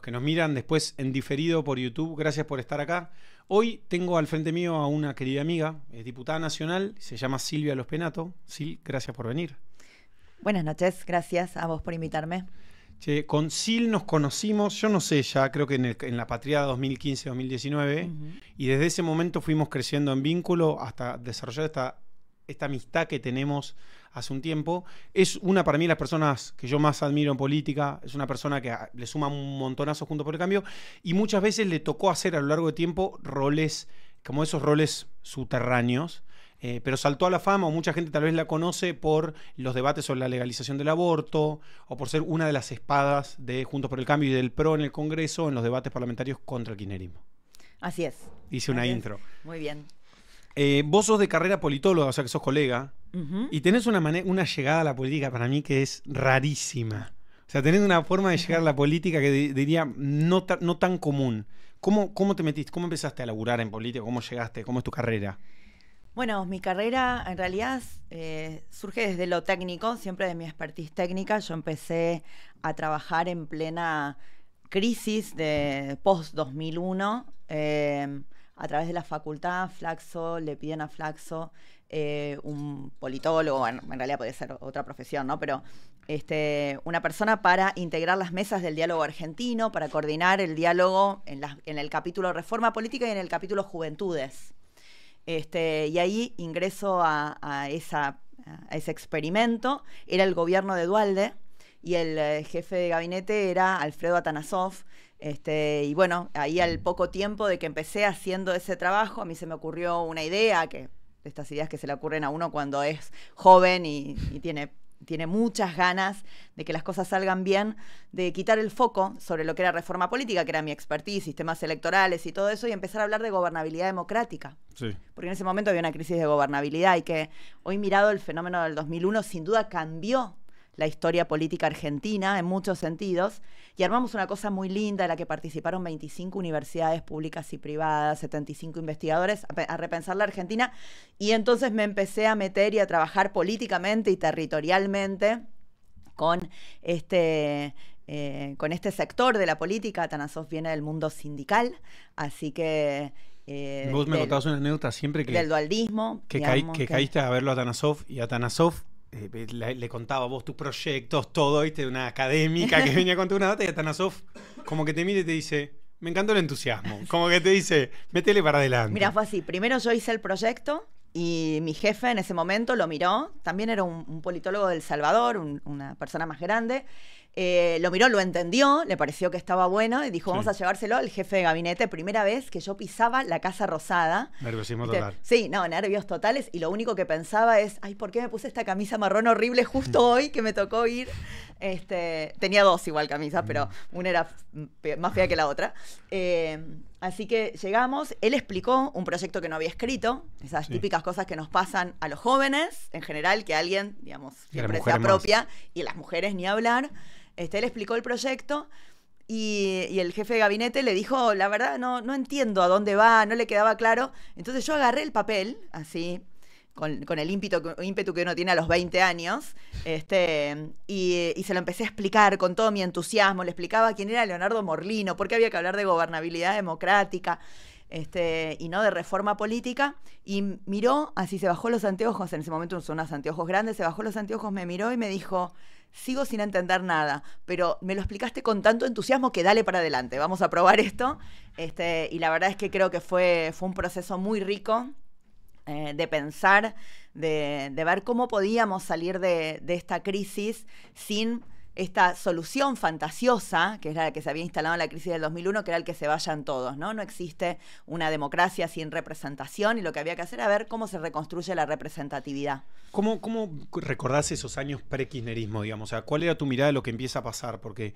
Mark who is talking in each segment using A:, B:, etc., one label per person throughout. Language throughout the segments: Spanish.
A: que nos miran después en diferido por YouTube, gracias por estar acá. Hoy tengo al frente mío a una querida amiga, es diputada nacional, se llama Silvia Los Penato. Sil, gracias por venir.
B: Buenas noches, gracias a vos por invitarme.
A: con Sil nos conocimos, yo no sé, ya creo que en, la patriada 2015-2019, y desde ese momento fuimos creciendo en vínculo hasta desarrollar esta, esta amistad que tenemos hace un tiempo. Es una para mí de las personas que yo más admiro en política, es una persona que ah, le suma un montonazo junto por el cambio y muchas veces le tocó hacer a lo largo de tiempo roles, como esos roles subterráneos. Eh, pero saltó a la fama, o mucha gente tal vez la conoce por los debates sobre la legalización del aborto, o por ser una de las espadas de Juntos por el Cambio y del PRO en el Congreso, en los debates parlamentarios contra el kinerismo Así es. Hice una intro. Muy bien. Eh, vos sos de carrera politóloga, o sea que sos colega. Y tenés una, una llegada a la política para mí que es rarísima. O sea, tenés una forma de llegar a la política que diría no, no tan común. ¿Cómo, ¿Cómo te metiste? ¿Cómo empezaste a laburar en política? ¿Cómo llegaste? ¿Cómo es tu carrera?
B: Bueno, mi carrera en realidad eh, surge desde lo técnico, siempre de mi expertise técnica. Yo empecé a trabajar en plena crisis de post-2001 eh, a través de la facultad. Flaxo, le piden a Flaxo eh, un politólogo, en realidad puede ser otra profesión, ¿no? Pero este, una persona para integrar las mesas del diálogo argentino, para coordinar el diálogo en, en el capítulo Reforma Política y en el capítulo Juventudes. Este, y ahí ingreso a, ese experimento, era el gobierno de Dualde y el eh, jefe de gabinete era Alfredo Atanasov. Este, y bueno, ahí al poco tiempo de que empecé haciendo ese trabajo, a mí se me ocurrió una idea que de estas ideas que se le ocurren a uno cuando es joven y, tiene tiene muchas ganas de que las cosas salgan bien, de quitar el foco sobre lo que era reforma política, que era mi expertise, sistemas electorales y todo eso, y empezar a hablar de gobernabilidad democrática. Sí. Porque en ese momento había una crisis de gobernabilidad y que hoy mirado el fenómeno del 2001, sin duda cambió la historia política argentina en muchos sentidos, y armamos una cosa muy linda en la que participaron 25 universidades públicas y privadas, 75 investigadores, a, repensar la Argentina, y entonces me empecé a meter y a trabajar políticamente y territorialmente con este, eh, con este sector de la política. Tanasov viene del mundo sindical, así que... Eh, Vos me del, una
A: anécdota siempre que... Del dualismo. Que, caíste a verlo a Tanasov y a eh, le, contaba vos tus proyectos, todo, ¿viste? Una académica que venía a contar una data y Atanasov como que te mira y te dice, me encantó el entusiasmo. Como que te dice, métele para adelante. Mira,
B: fue así. Primero yo hice el proyecto y mi jefe en ese momento lo miró. También era un, politólogo del Salvador, una persona más grande. Eh, lo miró, lo entendió, le pareció que estaba bueno y dijo, vamos a llevárselo al jefe de gabinete. Primera vez que yo pisaba la Casa Rosada.
A: Nerviosismo total.
B: Sí, no, nervios totales. Y lo único que pensaba es, ay, ¿por qué me puse esta camisa marrón horrible justo mm. hoy que me tocó ir? Este, tenía dos igual camisas, pero mm. una era más fea que la otra. Eh, Así que llegamos, él explicó un proyecto que no había escrito, esas típicas cosas que nos pasan a los jóvenes en general, que alguien, digamos, siempre se propia, y las mujeres ni hablar. Este, él explicó el proyecto y, y, el jefe de gabinete le dijo, la verdad, no, no entiendo a dónde va, no le quedaba claro. Entonces yo agarré el papel, así, con, el ímpetu, que uno tiene a los 20 años, este, y, se lo empecé a explicar con todo mi entusiasmo, le explicaba quién era Leonardo Morlino, por qué había que hablar de gobernabilidad democrática este, y no de reforma política, y miró, así se bajó los anteojos, en ese momento son unos anteojos grandes, se bajó los anteojos, me miró y me dijo, sigo sin entender nada, pero me lo explicaste con tanto entusiasmo que dale para adelante, vamos a probar esto. Este, y la verdad es que creo que fue, fue un proceso muy rico eh, de pensar, de, ver cómo podíamos salir de, esta crisis sin esta solución fantasiosa, que es la que se había instalado en la crisis del 2001, que era el que se vayan todos, ¿no? No existe una democracia sin representación y lo que había que hacer era ver cómo se reconstruye la representatividad.
A: ¿Cómo, cómo recordás esos años pre-kirchnerismo, digamos? O sea, ¿cuál era tu mirada de lo que empieza a pasar? Porque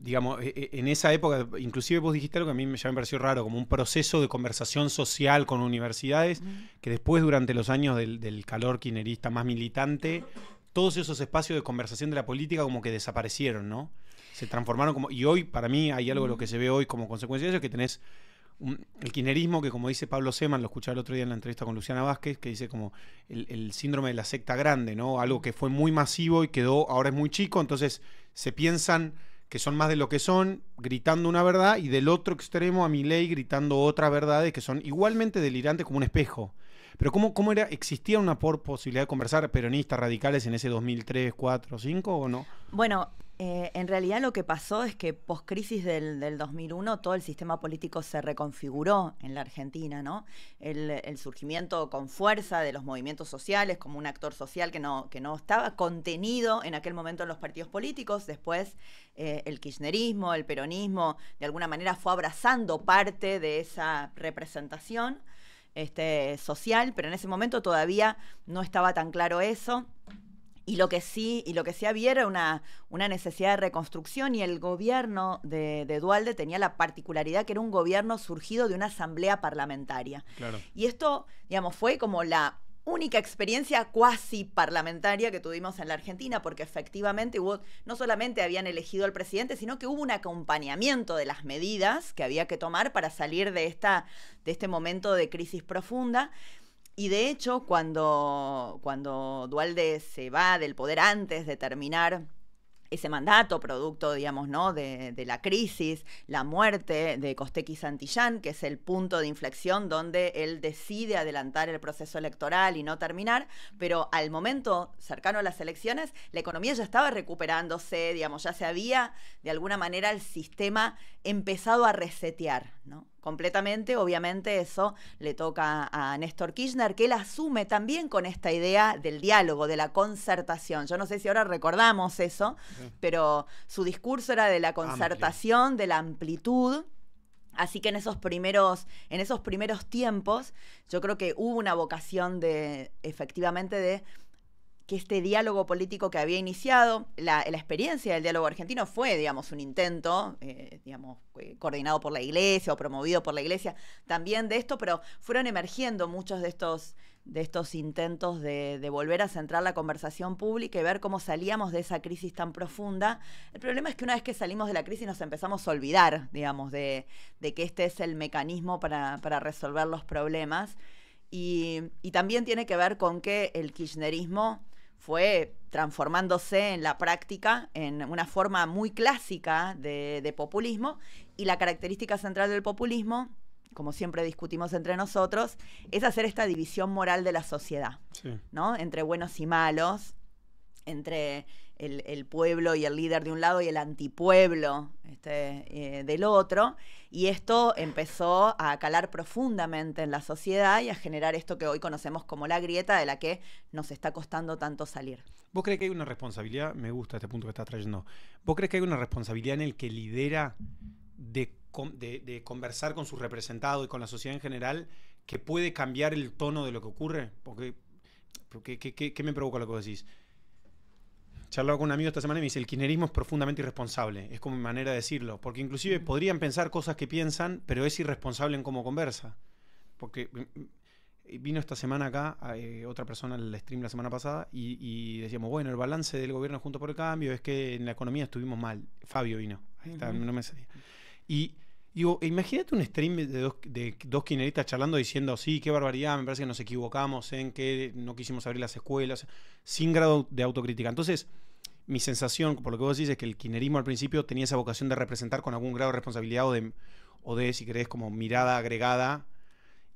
A: digamos, e, e, en esa época, inclusive vos dijiste algo que a mí ya me pareció raro, como un proceso de conversación social con universidades, que después durante los años del, calor quinerista más militante, todos esos espacios de conversación de la política como que desaparecieron, ¿no? Se transformaron como... Y hoy, para mí, hay algo de lo que se ve hoy como consecuencia de eso, que tenés el quinerismo que como dice Pablo Seman, lo escuché el otro día en la entrevista con Luciana Vázquez, que dice como el, el síndrome de la secta grande, ¿no? Algo que fue muy masivo y quedó, ahora es muy chico, entonces se piensan que son más de lo que son, gritando una verdad, y del otro extremo a mi ley, gritando otras verdades que son igualmente delirantes como un espejo. Pero ¿cómo, cómo era, existía una por posibilidad de conversar peronistas radicales en ese 2003, cuatro cinco o no?
B: Bueno, eh, en realidad lo que pasó es que post-crisis del, 2001 todo el sistema político se reconfiguró en la Argentina, ¿no? El, surgimiento con fuerza de los movimientos sociales como un actor social que no, que no estaba contenido en aquel momento en los partidos políticos, después eh, el kirchnerismo, el peronismo, de alguna manera fue abrazando parte de esa representación este, social, pero en ese momento todavía no estaba tan claro eso. Y lo que sí, y lo que sí había era una, una necesidad de reconstrucción y el gobierno de, Dualde tenía la particularidad que era un gobierno surgido de una asamblea parlamentaria. Y esto, digamos, fue como la única experiencia cuasi parlamentaria que tuvimos en la Argentina, porque efectivamente no solamente habían elegido al presidente, sino que hubo un acompañamiento de las medidas que había que tomar para salir de, esta, de este momento de crisis profunda. Y de hecho, cuando, cuando Dualde se va del poder antes de terminar ese mandato producto, digamos, ¿no? De, la crisis, la muerte de Costequi Santillán, que es el punto de inflexión donde él decide adelantar el proceso electoral y no terminar, pero al momento cercano a las elecciones, la economía ya estaba recuperándose, digamos, ya se había, de alguna manera, el sistema empezado a resetear, Completamente, obviamente eso le toca a Néstor Kirchner, que él asume también con esta idea del diálogo, de la concertación. Yo no sé si ahora recordamos eso, pero su discurso era de la concertación, de la amplitud. Así que en esos primeros, en esos primeros tiempos, yo creo que hubo una vocación de, efectivamente, de que este diálogo político que había iniciado, la, experiencia del diálogo argentino fue, digamos, un intento, eh, digamos, eh, coordinado por la iglesia o promovido por la iglesia también de esto, pero fueron emergiendo muchos de estos de estos intentos de, volver a centrar la conversación pública y ver cómo salíamos de esa crisis tan profunda. El problema es que una vez que salimos de la crisis nos empezamos a olvidar, digamos, de, que este es el mecanismo para, resolver los problemas. Y, y, también tiene que ver con que el kirchnerismo fue transformándose en la práctica en una forma muy clásica de, populismo y la característica central del populismo como siempre discutimos entre nosotros, es hacer esta división moral de la sociedad, ¿no? Entre buenos y malos, entre el, pueblo y el líder de un lado y el antipueblo este, eh, del otro. Y esto empezó a calar profundamente en la sociedad y a generar esto que hoy conocemos como la grieta de la que nos está costando tanto salir.
A: ¿Vos crees que hay una responsabilidad? Me gusta este punto que estás trayendo. ¿Vos crees que hay una responsabilidad en el que lidera de, conversar con sus representados y con la sociedad en general que puede cambiar el tono de lo que ocurre? Porque ¿Qué, qué, qué, me provoca lo que vos decís? charlaba con un amigo esta semana y me dice, el kirchnerismo es profundamente irresponsable, es como mi manera de decirlo, porque inclusive podrían pensar cosas que piensan, pero es irresponsable en cómo conversa. Porque mm, mm, vino esta semana acá eh, otra persona al stream la semana pasada y, decíamos, bueno, el balance del gobierno junto por el cambio es que en la economía estuvimos mal. Fabio vino, ahí está, no me salía. Y Digo, imagínate un stream de dos, de charlando diciendo, sí, qué barbaridad, me parece que nos equivocamos en que no quisimos abrir las escuelas, sin grado de autocrítica. Entonces, mi sensación, por lo que vos decís, es que el quinerismo al principio tenía esa vocación de representar con algún grado de responsabilidad o de, o de si querés, como mirada agregada.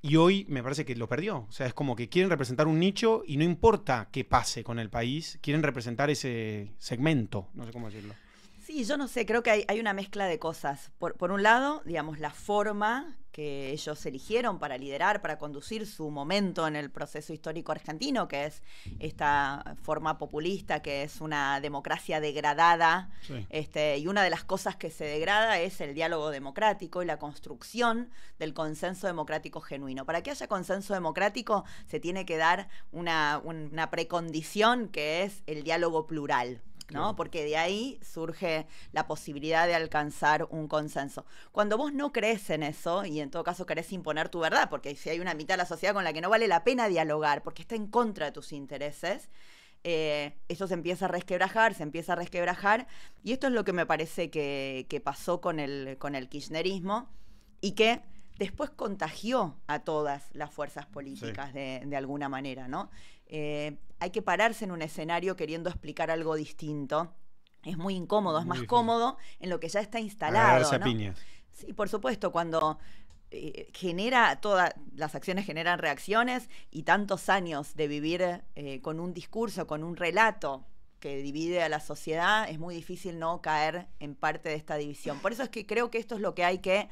A: Y hoy me parece que lo perdió. O sea, es como que quieren representar un nicho y no importa qué pase con el país, quieren representar ese segmento. No sé cómo decirlo.
B: Sí, yo no sé, creo que hay, una mezcla de cosas. Por, un lado, digamos, la forma que ellos eligieron para liderar, para conducir su momento en el proceso histórico argentino, que es esta forma populista, que es una democracia degradada, este, y una de las cosas que se degrada es el diálogo democrático y la construcción del consenso democrático genuino. Para que haya consenso democrático se tiene que dar una precondición que es el diálogo plural ¿no? Porque de ahí surge la posibilidad de alcanzar un consenso. Cuando vos no crees en eso, y en todo caso querés imponer tu verdad, porque si hay una mitad de la sociedad con la que no vale la pena dialogar, porque está en contra de tus intereses, eh, eso se empieza a resquebrajar, se empieza a resquebrajar, y esto es lo que me parece que, pasó con el, con el kirchnerismo, y que después contagió a todas las fuerzas políticas de, de, alguna manera, ¿no? Eh, hay que pararse en un escenario queriendo explicar algo distinto. Es muy incómodo, es más cómodo en lo que ya está instalado. piñas. Sí, por supuesto, cuando eh, genera todas las acciones generan reacciones y tantos años de vivir eh, con un discurso, con un relato que divide a la sociedad, es muy difícil no caer en parte de esta división. Por eso es que creo que esto es lo que hay que,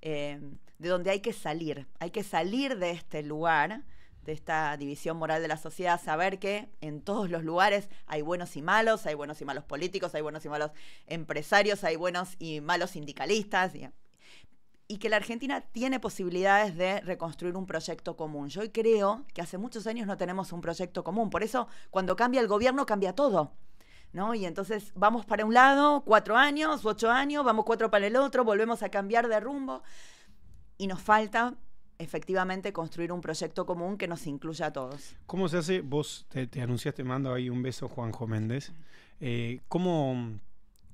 B: de donde hay que salir. Hay que salir de este lugar de esta división moral de la sociedad, saber que en todos los lugares hay buenos y malos, hay buenos y malos políticos, hay buenos y malos empresarios, hay buenos y malos sindicalistas. Y, que la Argentina tiene posibilidades de reconstruir un proyecto común. Yo creo que hace muchos años no tenemos un proyecto común. Por eso, cuando cambia el gobierno, cambia todo. ¿No? Y entonces vamos para un lado, cuatro años, ocho años, vamos cuatro para el otro, volvemos a cambiar de rumbo. Y nos falta efectivamente construir un proyecto común que nos incluya a todos.
A: ¿Cómo se hace? Vos te, te anunciaste, mando ahí un beso, Juanjo Méndez. Eh, ¿Cómo...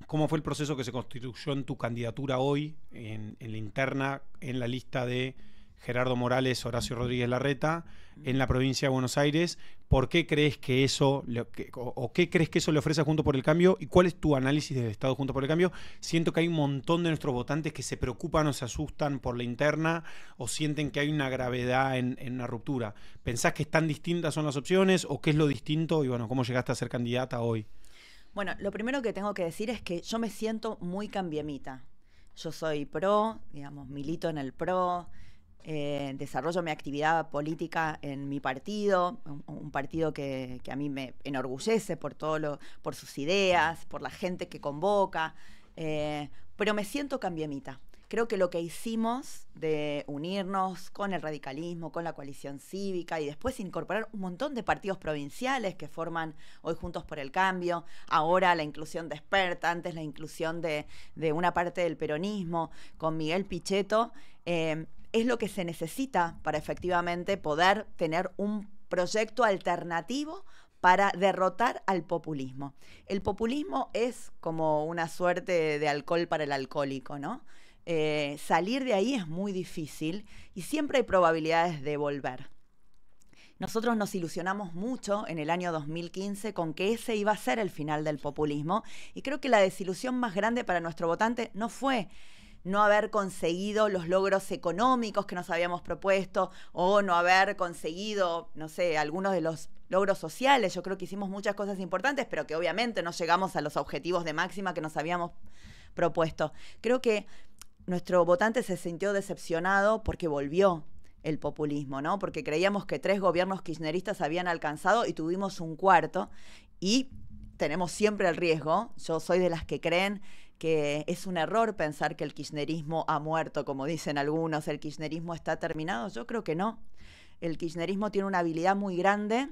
A: fue el proceso que se constituyó en tu candidatura hoy, en, la interna, en la lista de Gerardo Morales, Horacio Rodríguez Larreta, en la provincia de Buenos Aires. ¿Por qué crees que eso, le, o, qué crees que eso le ofrece a Junto por el Cambio? ¿Y cuál es tu análisis del Estado Junto por el Cambio? Siento que hay un montón de nuestros votantes que se preocupan o se asustan por la interna o sienten que hay una gravedad en, la una ruptura. ¿Pensás que están distintas son las opciones o qué es lo distinto? Y bueno, ¿cómo llegaste a ser candidata hoy?
B: Bueno, lo primero que tengo que decir es que yo me siento muy cambiemita. Yo soy pro, digamos, milito en el pro, eh, desarrollo mi actividad política en mi partido, un, partido que, a mí me enorgullece por todo lo, por sus ideas, por la gente que convoca, eh, pero me siento cambiemita. Creo que lo que hicimos de unirnos con el radicalismo, con la coalición cívica y después incorporar un montón de partidos provinciales que forman hoy Juntos por el Cambio, ahora la inclusión de antes la inclusión de, una parte del peronismo, con Miguel Pichetto, eh, es lo que se necesita para efectivamente poder tener un proyecto alternativo para derrotar al populismo. El populismo es como una suerte de alcohol para el alcohólico, ¿no? Eh, salir de ahí es muy difícil y siempre hay probabilidades de volver. Nosotros nos ilusionamos mucho en el año 2015 con que ese iba a ser el final del populismo y creo que la desilusión más grande para nuestro votante no fue no haber conseguido los logros económicos que nos habíamos propuesto o no haber conseguido, no sé, algunos de los logros sociales. Yo creo que hicimos muchas cosas importantes, pero que obviamente no llegamos a los objetivos de máxima que nos habíamos propuesto. Creo que nuestro votante se sintió decepcionado porque volvió el populismo, ¿no? Porque creíamos que tres gobiernos kirchneristas habían alcanzado y tuvimos un cuarto y tenemos siempre el riesgo. Yo soy de las que creen que es un error pensar que el kirchnerismo ha muerto, como dicen algunos, el kirchnerismo está terminado. Yo creo que no. El kirchnerismo tiene una habilidad muy grande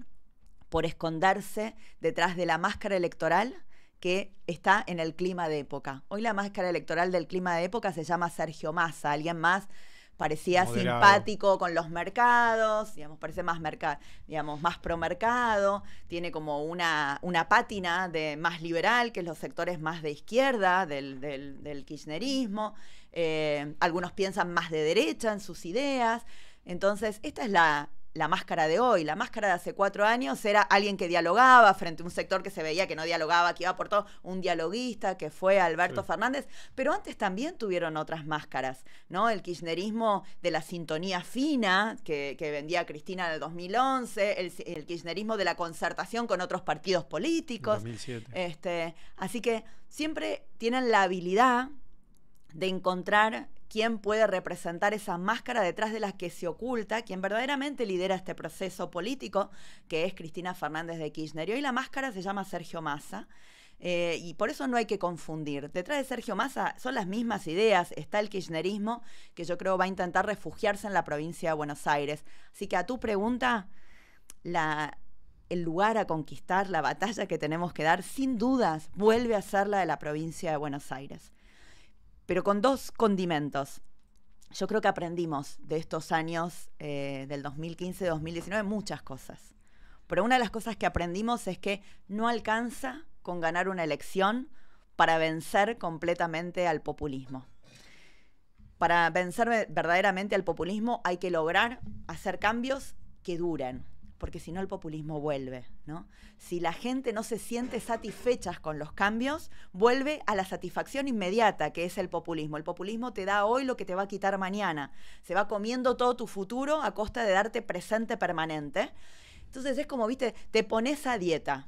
B: por esconderse detrás de la máscara electoral que está en el clima de época. Hoy la máscara electoral del clima de época se llama Sergio Massa, alguien más parecía simpático con los mercados, digamos, parece más mercado, digamos, más promercado, tiene como una, una pátina de más liberal, que los sectores más de izquierda del, kirchnerismo. Eh, algunos piensan más de derecha en sus ideas. Entonces, esta es la la máscara de hoy. La máscara de hace cuatro años era alguien que dialogaba frente a un sector que se veía que no dialogaba, que iba por todo, un dialoguista que fue Alberto Fernández, pero antes también tuvieron otras máscaras, ¿no? El kirchnerismo de la sintonía fina que, vendía Cristina en el 2011, el, kirchnerismo de la concertación con otros partidos políticos. 2007. Este, así que siempre tienen la habilidad de encontrar quién puede representar esa máscara detrás de la que se oculta, quien verdaderamente lidera este proceso político, que es Cristina Fernández de Kirchner. Y hoy la máscara se llama Sergio Massa. Eh, y por eso no hay que confundir. Detrás de Sergio Massa son las mismas ideas. Está el kirchnerismo, que yo creo va a intentar refugiarse en la provincia de Buenos Aires. Así que a tu pregunta, el lugar a conquistar, la batalla que tenemos que dar, sin dudas, vuelve a ser la de la provincia de Buenos Aires pero con dos condimentos. Yo creo que aprendimos de estos años eh, del 2015-2019 muchas cosas. Pero una de las cosas que aprendimos es que no alcanza con ganar una elección para vencer completamente al populismo. Para vencer verdaderamente al populismo hay que lograr hacer cambios que duren, porque si no el populismo vuelve, ¿no? Si la gente no se siente satisfecha con los cambios, vuelve a la satisfacción inmediata, que es el populismo. El populismo te da hoy lo que te va a quitar mañana. Se va comiendo todo tu futuro a costa de darte presente permanente. Entonces es como, viste, te pones a dieta.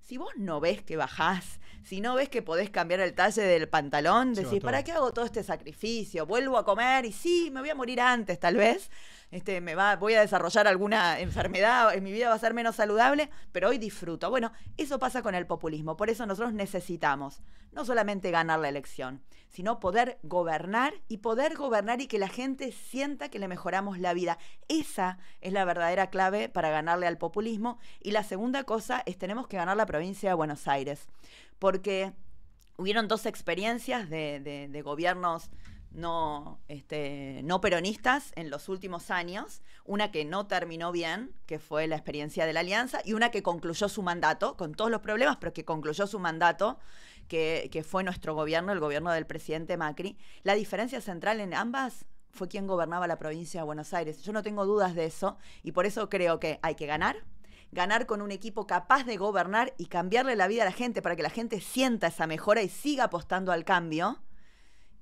B: Si vos no ves que bajás, si no ves que podés cambiar el talle del pantalón, decís, ¿para qué hago todo este sacrificio? Vuelvo a comer y sí, me voy a morir antes, tal vez. Este, me va, voy a desarrollar alguna enfermedad, en mi vida va a ser menos saludable, pero hoy disfruto. Bueno, eso pasa con el populismo. Por eso nosotros necesitamos no solamente ganar la elección, sino poder gobernar y poder gobernar y que la gente sienta que le mejoramos la vida. Esa es la verdadera clave para ganarle al populismo. Y la segunda cosa es tenemos que ganar la provincia de Buenos Aires, porque hubieron dos experiencias de, de, de gobiernos este, no, peronistas en los últimos años, una que no terminó bien, que fue la experiencia de la alianza, y una que concluyó su mandato, con todos los problemas, pero que concluyó su mandato, que, que fue nuestro gobierno, el gobierno del presidente Macri. La diferencia central en ambas fue quien gobernaba la provincia de Buenos Aires. Yo no tengo dudas de eso, y por eso creo que hay que ganar, ganar con un equipo capaz de gobernar y cambiarle la vida a la gente para que la gente sienta esa mejora y siga apostando al cambio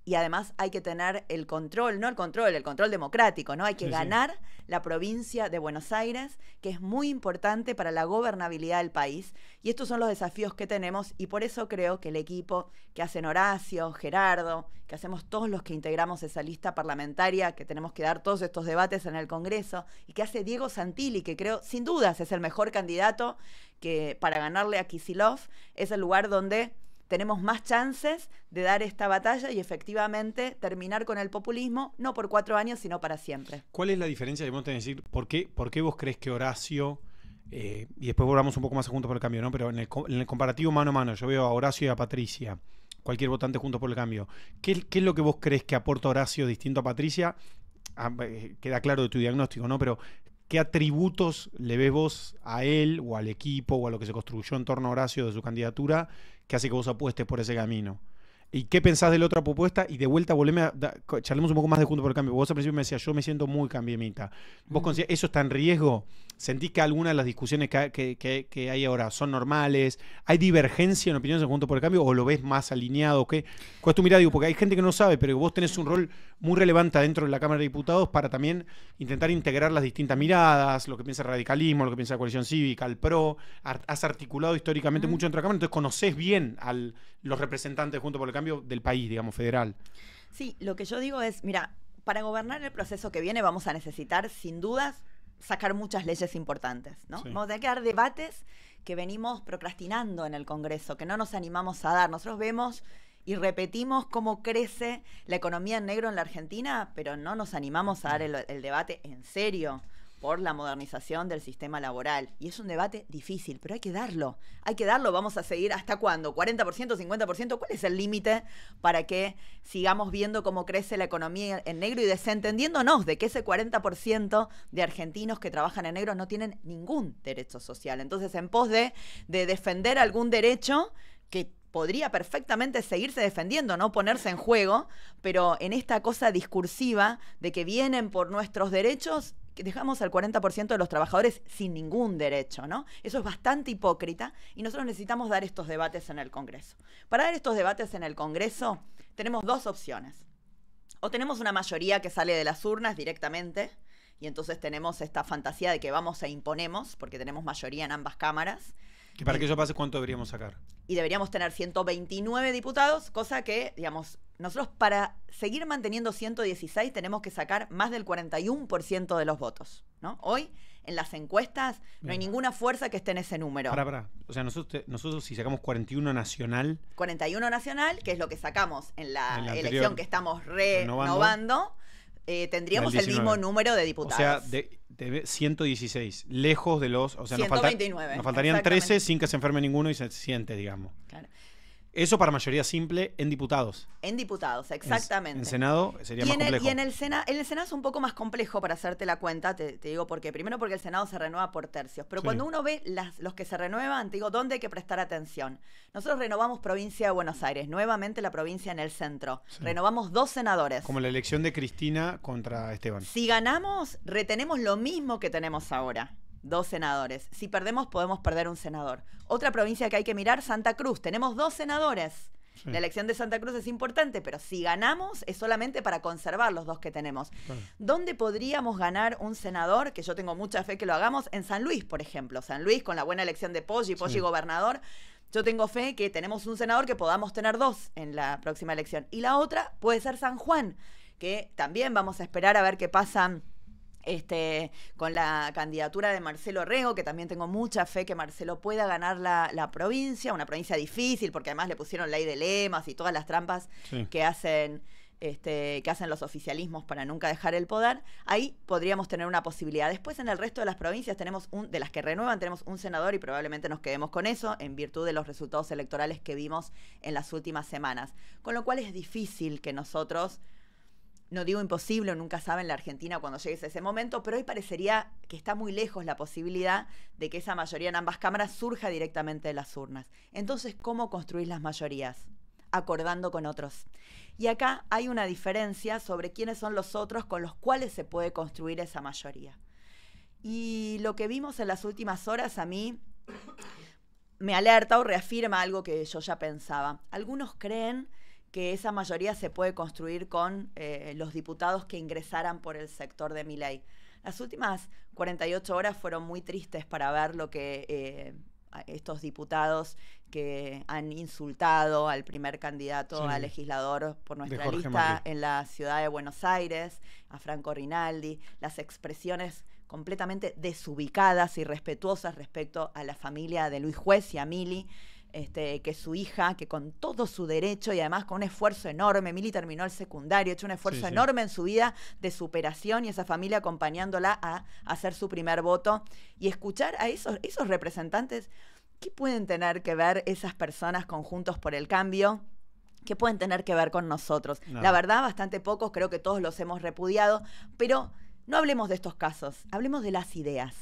B: y además hay que tener el control, no el control, el control democrático, ¿no? Hay que ganar la provincia de Buenos Aires, que es muy importante para la gobernabilidad del país. Y estos son los desafíos que tenemos y por eso creo que el equipo que hacen Horacio, Gerardo, que hacemos todos los que integramos esa lista parlamentaria, que tenemos que dar todos estos debates en el Congreso, y que hace Diego Santilli, que creo sin dudas es el mejor candidato que para ganarle a Kisilov, es el lugar donde tenemos más chances de dar esta batalla y efectivamente terminar con el populismo, no por cuatro años, sino para siempre.
A: ¿Cuál es la diferencia que vos decir? ¿Por qué, por qué vos crees que Horacio... Eh, y después volvamos un poco más a Juntos por el Cambio, ¿no? Pero en el, comparativo mano a mano, yo veo a Horacio y a Patricia, cualquier votante Juntos por el Cambio. ¿Qué, es lo que vos crees que aporta Horacio distinto a Patricia? Ah, eh, queda claro de tu diagnóstico, ¿no? Pero ¿Qué atributos le ves vos a él o al equipo o a lo que se construyó en torno a Horacio de su candidatura que hace que vos apuestes por ese camino? ¿Y qué pensás de la otra propuesta? Y de vuelta, volvemos, a, charlemos un poco más de junto por el Cambio. Vos al principio me decías, yo me siento muy cambiemita. ¿Vos decías, ¿Eso está en riesgo? ¿Sentís que algunas de las discusiones que, hay ahora son normales? ¿Hay divergencia en opiniones en Juntos por el Cambio o lo ves más alineado? ¿Qué? ¿Cuál es tu mirada? Digo, porque hay gente que no sabe, pero vos tenés un rol muy relevante dentro de la Cámara de Diputados para también intentar integrar las distintas miradas, lo que piensa el radicalismo, lo que piensa la coalición cívica, el PRO. Has articulado históricamente mucho dentro de la Cámara, entonces conoces bien a los representantes junto por el Cambio del país, digamos, federal.
B: Sí, lo que yo digo es, mira, para gobernar el proceso que viene vamos a necesitar, sin dudas, sacar muchas leyes importantes, ¿no? Vamos a debates que venimos procrastinando en el Congreso, que no nos animamos a dar. Nosotros vemos y repetimos cómo crece la economía en negro en la Argentina, pero no nos animamos a dar el debate en serio por la modernización del sistema laboral. Y es un debate difícil, pero hay que darlo. Hay que darlo. Vamos a seguir hasta cuándo? ¿40%, 50%? ¿Cuál es el límite para que sigamos viendo cómo crece la economía en negro y desentendiéndonos de que ese 40% de argentinos que trabajan en negro no tienen ningún derecho social? Entonces, en pos de, de defender algún derecho que podría perfectamente seguirse defendiendo, no ponerse en juego, pero en esta cosa discursiva de que vienen por nuestros derechos, dejamos al 40% de los trabajadores sin ningún derecho, ¿no? Eso es bastante hipócrita y nosotros necesitamos dar estos debates en el Congreso. Para dar estos debates en el Congreso tenemos dos opciones. O tenemos una mayoría que sale de las urnas directamente, y entonces tenemos esta fantasía de que vamos e imponemos, porque tenemos mayoría en ambas cámaras,
A: que para que eso pase, ¿cuánto deberíamos sacar?
B: Y deberíamos tener 129 diputados, cosa que, digamos, nosotros para seguir manteniendo 116 tenemos que sacar más del 41% de los votos, ¿no? Hoy en las encuestas no hay ninguna fuerza que esté en ese número. para para
A: O sea, nosotros, si sacamos 41 nacional.
B: 41 nacional, que es lo que sacamos en la, elección que estamos renovando eh, tendríamos el, mismo número de diputados. O sea,
A: de, 116, lejos de los. O sea, nos, nos, faltarían 13 sin que se enferme ninguno y se siente, digamos. Claro. Eso para mayoría simple en diputados.
B: En diputados, exactamente. En,
A: Senado sería más complejo. y en el,
B: Senado es un poco más complejo para hacerte la cuenta, te, digo digo porque primero porque el Senado se renueva por tercios, pero cuando uno ve los que se renuevan, te digo, ¿dónde hay que prestar atención? Nosotros renovamos provincia de Buenos Aires, nuevamente la provincia en el centro. Renovamos dos senadores. Como la
A: elección de Cristina contra Esteban. Si
B: ganamos, retenemos lo mismo que tenemos ahora dos senadores. Si perdemos, podemos perder un senador. Otra provincia que hay que mirar, Santa Cruz. Tenemos dos senadores. La elección de Santa Cruz es importante, pero si ganamos es solamente para conservar los dos que tenemos. ¿Dónde podríamos ganar un senador? Que yo tengo mucha fe que lo hagamos. En San Luis, por ejemplo. San Luis, con la buena elección de Poggi, Poggi gobernador. Yo tengo fe que tenemos un senador que podamos tener dos en la próxima elección. Y la otra puede ser San Juan, que también vamos a esperar a ver qué pasa este, con la candidatura de Marcelo Rego, que también tengo mucha fe que Marcelo pueda ganar la, provincia, una provincia difícil, porque además le pusieron ley de lemas y todas las trampas que hacen. Este, que hacen los oficialismos para nunca dejar el poder, ahí podríamos tener una posibilidad. Después en el resto de las provincias tenemos un, de las que renuevan, tenemos un senador y probablemente nos quedemos con eso en virtud de los resultados electorales que vimos en las últimas semanas. Con lo cual es difícil que nosotros no digo imposible, nunca sabe en la Argentina cuando llegues a ese momento, pero hoy parecería que está muy lejos la posibilidad de que esa mayoría en ambas cámaras surja directamente de las urnas. Entonces, ¿cómo construir las mayorías? Acordando con otros. Y acá hay una diferencia sobre quiénes son los otros con los cuales se puede construir esa mayoría. Y lo que vimos en las últimas horas a mí me alerta o reafirma algo que yo ya pensaba. Algunos creen que esa mayoría se puede construir con eh, los diputados que ingresaran por el sector de mi Las últimas 48 horas fueron muy tristes para ver lo que eh, estos diputados que han insultado al primer candidato a legislador por nuestra lista en la ciudad de Buenos Aires, a Franco Rinaldi, las expresiones completamente desubicadas y respetuosas respecto a la familia de Luis Juez y a Mili. Este, que su hija, que con todo su derecho y además con un esfuerzo enorme, Mili terminó el secundario, hecho un esfuerzo enorme en su vida de superación y esa familia acompañándola a, hacer su primer voto y escuchar a esos, representantes, ¿qué pueden tener que ver esas personas conjuntos por el cambio? ¿Qué pueden tener que ver con nosotros. La verdad, bastante pocos, creo que todos los hemos repudiado, pero no hablemos de estos casos, hablemos de las ideas.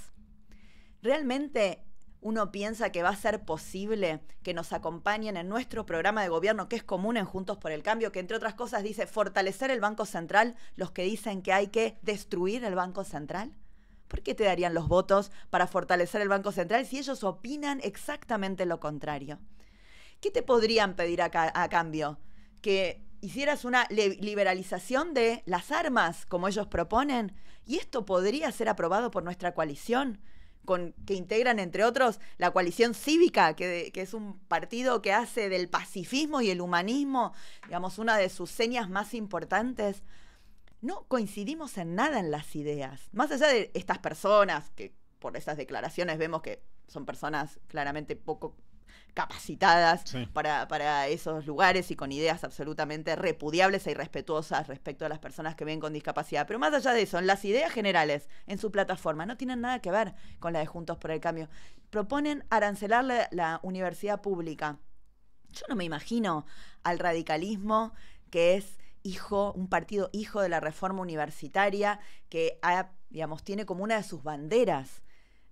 B: Realmente uno piensa que va a ser posible que nos acompañen en nuestro programa de gobierno que es común en Juntos por el Cambio, que entre otras cosas dice fortalecer el Banco Central, los que dicen que hay que destruir el Banco Central? ¿Por qué te darían los votos para fortalecer el Banco Central si ellos opinan exactamente lo contrario? ¿Qué te podrían pedir a, cambio? ¿Que hicieras una liberalización de las armas, como ellos proponen? ¿Y esto podría ser aprobado por nuestra coalición? que integran, entre otros, la coalición cívica, que, es un partido que hace del pacifismo y el humanismo, digamos, una de sus señas más importantes. No coincidimos en nada en las ideas. Más allá de estas personas, que por estas declaraciones vemos que son personas claramente poco capacitadas para, esos lugares y con ideas absolutamente repudiables e irrespetuosas respecto a las personas que ven con discapacidad. Pero más allá de eso, las ideas generales en su plataforma no tienen nada que ver con la de Juntos por el Cambio. Proponen arancelar la, universidad pública. Yo no me imagino al radicalismo que es hijo, un partido hijo de la reforma universitaria que digamos, tiene como una de sus banderas